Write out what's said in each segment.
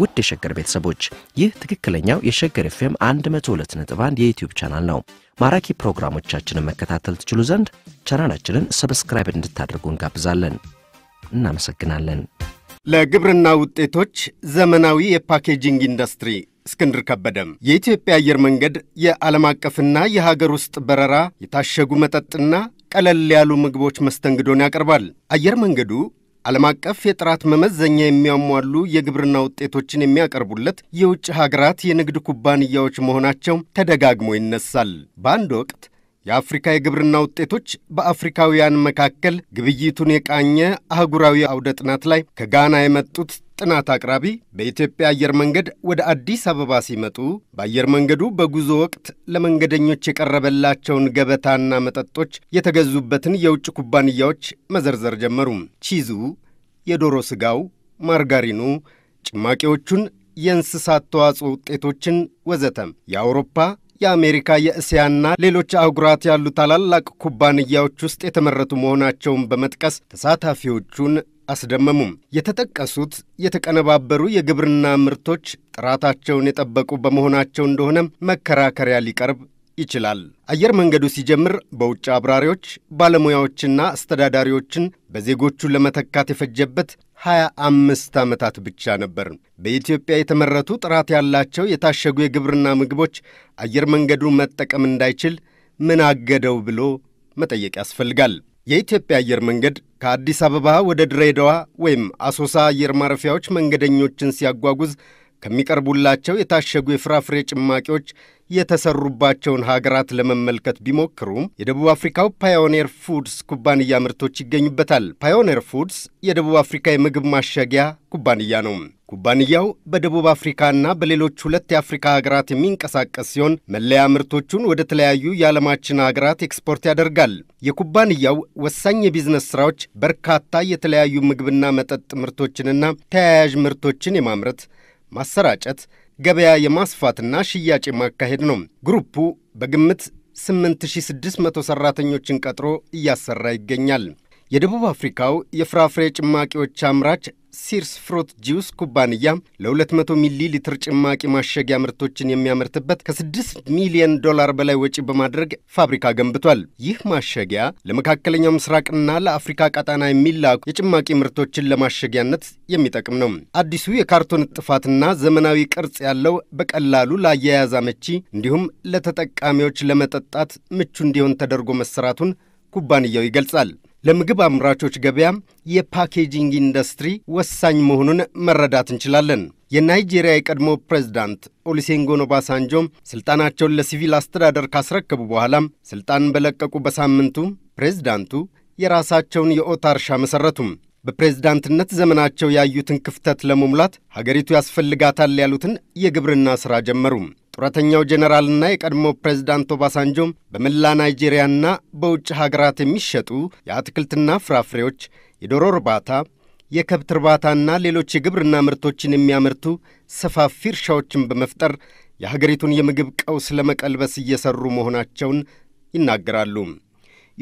ውድ የሸገር ቤተሰቦች ይህ ትክክለኛው የሸገር ኤፍኤም 1 የዩትዩብ ቻናል ነው። ማራኪ ፕሮግራሞቻችንን መከታተል ትችሉ ዘንድ ቻናላችንን ሰብስክራይብ እንድታደርጉ እንጋብዛለን። እናመሰግናለን። ለግብርና ውጤቶች ዘመናዊ የፓኬጂንግ ኢንዱስትሪ እስክንድር ከበደም የኢትዮጵያ አየር መንገድ የዓለም አቀፍና የሀገር ውስጥ በረራ የታሸጉ መጠጥና ቀለል ያሉ ምግቦች መስተንግዶን ያቀርባል። አየር መንገዱ ዓለም አቀፍ የጥራት መመዘኛ የሚያሟሉ የግብርና ውጤቶችን የሚያቀርቡለት የውጭ ሀገራት የንግድ ኩባንያዎች መሆናቸው ተደጋግሞ ይነሳል። በአንድ ወቅት የአፍሪካ የግብርና ውጤቶች በአፍሪካውያን መካከል ግብይቱን የቃኘ አህጉራዊ አውደ ጥናት ላይ ከጋና የመጡት ጥናት አቅራቢ በኢትዮጵያ አየር መንገድ ወደ አዲስ አበባ ሲመጡ በአየር መንገዱ በጉዞ ወቅት ለመንገደኞች የቀረበላቸውን ገበታና መጠጦች የተገዙበትን የውጭ ኩባንያዎች መዘርዘር ጀመሩ። ቺዙ የዶሮ ሥጋው፣ ማርጋሪኑ፣ ጭማቂዎቹን፣ የእንስሳት ተዋጽኦ ውጤቶችን ወዘተም የአውሮፓ የአሜሪካ የእስያና ሌሎች አህጉራት ያሉ ታላላቅ ኩባንያዎች ውስጥ የተመረቱ መሆናቸውን በመጥቀስ ተሳታፊዎቹን አስደመሙም። የተጠቀሱት የተቀነባበሩ የግብርና ምርቶች ጥራታቸውን የጠበቁ በመሆናቸው እንደሆነም መከራከሪያ ሊቀርብ ይችላል። አየር መንገዱ ሲጀምር በውጭ አብራሪዎች ባለሙያዎችና አስተዳዳሪዎችን በዜጎቹ ለመተካት የፈጀበት 25 ዓመታት ብቻ ነበር። በኢትዮጵያ የተመረቱ ጥራት ያላቸው የታሸጉ የግብርና ምግቦች አየር መንገዱ መጠቀም እንዳይችል ምን አገደው ብሎ መጠየቅ ያስፈልጋል። የኢትዮጵያ አየር መንገድ ከአዲስ አበባ ወደ ድሬዳዋ ወይም አሶሳ አየር ማረፊያዎች መንገደኞችን ሲያጓጉዝ ከሚቀርቡላቸው የታሸጉ የፍራፍሬ ጭማቂዎች የተሰሩባቸውን ሀገራት ለመመልከት ቢሞክሩም የደቡብ አፍሪካው ፓዮኔር ፉድስ ኩባንያ ምርቶች ይገኙበታል። ፓዮኔር ፉድስ የደቡብ አፍሪካ የምግብ ማሸጊያ ኩባንያ ነው። ኩባንያው በደቡብ አፍሪካና በሌሎች ሁለት የአፍሪካ ሀገራት የሚንቀሳቀስ ሲሆን መለያ ምርቶቹን ወደ ተለያዩ የዓለማችን ሀገራት ኤክስፖርት ያደርጋል። የኩባንያው ወሳኝ የቢዝነስ ስራዎች በርካታ የተለያዩ ምግብና መጠጥ ምርቶችንና ተያያዥ ምርቶችን የማምረት ማሰራጨት፣ ገበያ የማስፋትና ሽያጭ ማካሄድ ነው። ግሩፑ በግምት 8600 ሰራተኞችን ቀጥሮ እያሰራ ይገኛል። የደቡብ አፍሪካው የፍራፍሬ ጭማቂዎች አምራች ሲርስ ፍሩት ጁስ ኩባንያ ለ200 ሚሊ ሊትር ጭማቂ ማሸጊያ ምርቶችን የሚያመርትበት ከ6 ሚሊዮን ዶላር በላይ ወጪ በማድረግ ፋብሪካ ገንብቷል። ይህ ማሸጊያ ለመካከለኛው ምስራቅና ለአፍሪካ ቀጣና የሚላኩ የጭማቂ ምርቶችን ለማሸጊያነት የሚጠቅም ነው። አዲሱ የካርቶን ጥፋትና ዘመናዊ ቅርጽ ያለው በቀላሉ ለአያያዝ አመቺ እንዲሁም ለተጠቃሚዎች ለመጠጣት ምቹ እንዲሆን ተደርጎ መሰራቱን ኩባንያው ይገልጻል። ለምግብ አምራቾች ገበያም የፓኬጂንግ ኢንዱስትሪ ወሳኝ መሆኑን መረዳት እንችላለን። የናይጄሪያ የቀድሞ ፕሬዝዳንት ኦሉሴጉን ኦባሳንጆም ስልጣናቸውን ለሲቪል አስተዳደር ካስረከቡ በኋላም ስልጣን በለቀቁ በሳምንቱ ፕሬዝዳንቱ የራሳቸውን የኦታ እርሻ መሰረቱም። በፕሬዝዳንትነት ዘመናቸው ያዩትን ክፍተት ለመሙላት ሀገሪቱ ያስፈልጋታል ያሉትን የግብርና ሥራ ጀመሩ። ጡረተኛው ጄኔራልና የቀድሞ ፕሬዝዳንት ኦባሳንጆም በመላ ናይጄሪያና በውጭ ሀገራት የሚሸጡ የአትክልትና ፍራፍሬዎች፣ የዶሮ እርባታ፣ የከብት እርባታና ሌሎች የግብርና ምርቶችን የሚያመርቱ ሰፋፊ እርሻዎችን በመፍጠር የሀገሪቱን የምግብ ቀውስ ለመቀልበስ እየሰሩ መሆናቸውን ይናገራሉ።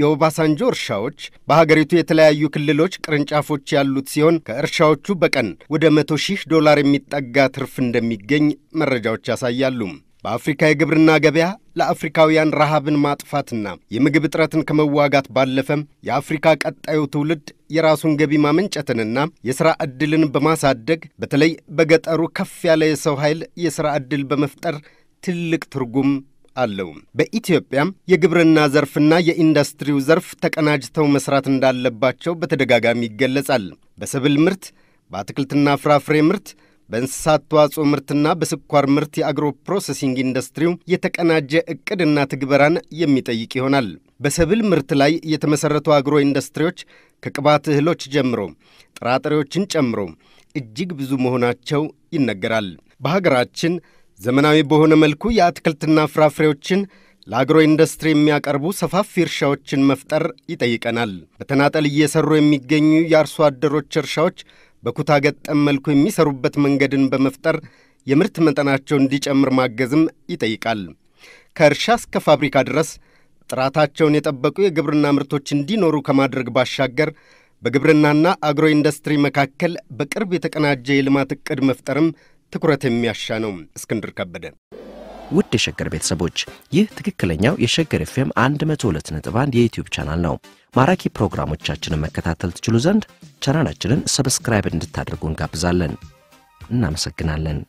የኦባሳንጆ እርሻዎች በሀገሪቱ የተለያዩ ክልሎች ቅርንጫፎች ያሉት ሲሆን ከእርሻዎቹ በቀን ወደ መቶ ሺህ ዶላር የሚጠጋ ትርፍ እንደሚገኝ መረጃዎች ያሳያሉ። በአፍሪካ የግብርና ገበያ ለአፍሪካውያን ረሃብን ማጥፋትና የምግብ እጥረትን ከመዋጋት ባለፈም የአፍሪካ ቀጣዩ ትውልድ የራሱን ገቢ ማመንጨትንና የሥራ ዕድልን በማሳደግ በተለይ በገጠሩ ከፍ ያለ የሰው ኃይል የሥራ ዕድል በመፍጠር ትልቅ ትርጉም አለው። በኢትዮጵያም የግብርና ዘርፍና የኢንዱስትሪው ዘርፍ ተቀናጅተው መስራት እንዳለባቸው በተደጋጋሚ ይገለጻል። በሰብል ምርት፣ በአትክልትና ፍራፍሬ ምርት በእንስሳት ተዋጽኦ ምርትና በስኳር ምርት የአግሮ ፕሮሰሲንግ ኢንዱስትሪው የተቀናጀ እቅድና ትግበራን የሚጠይቅ ይሆናል። በሰብል ምርት ላይ የተመሠረቱ አግሮ ኢንዱስትሪዎች ከቅባት እህሎች ጀምሮ ጥራጥሬዎችን ጨምሮ እጅግ ብዙ መሆናቸው ይነገራል። በሀገራችን ዘመናዊ በሆነ መልኩ የአትክልትና ፍራፍሬዎችን ለአግሮ ኢንዱስትሪ የሚያቀርቡ ሰፋፊ እርሻዎችን መፍጠር ይጠይቀናል። በተናጠል እየሰሩ የሚገኙ የአርሶ አደሮች እርሻዎች በኩታ ገጠም መልኩ የሚሰሩበት መንገድን በመፍጠር የምርት መጠናቸው እንዲጨምር ማገዝም ይጠይቃል። ከእርሻ እስከ ፋብሪካ ድረስ ጥራታቸውን የጠበቁ የግብርና ምርቶች እንዲኖሩ ከማድረግ ባሻገር በግብርናና አግሮ ኢንዱስትሪ መካከል በቅርብ የተቀናጀ የልማት እቅድ መፍጠርም ትኩረት የሚያሻ ነው። እስክንድር ከበደ ውድ የሸገር ቤተሰቦች ይህ ትክክለኛው የሸገር ኤፍኤም 1 የዩትዩብ ቻናል ነው። ማራኪ ፕሮግራሞቻችንን መከታተል ትችሉ ዘንድ ቻናላችንን ሰብስክራይብ እንድታደርጉ እንጋብዛለን። እናመሰግናለን።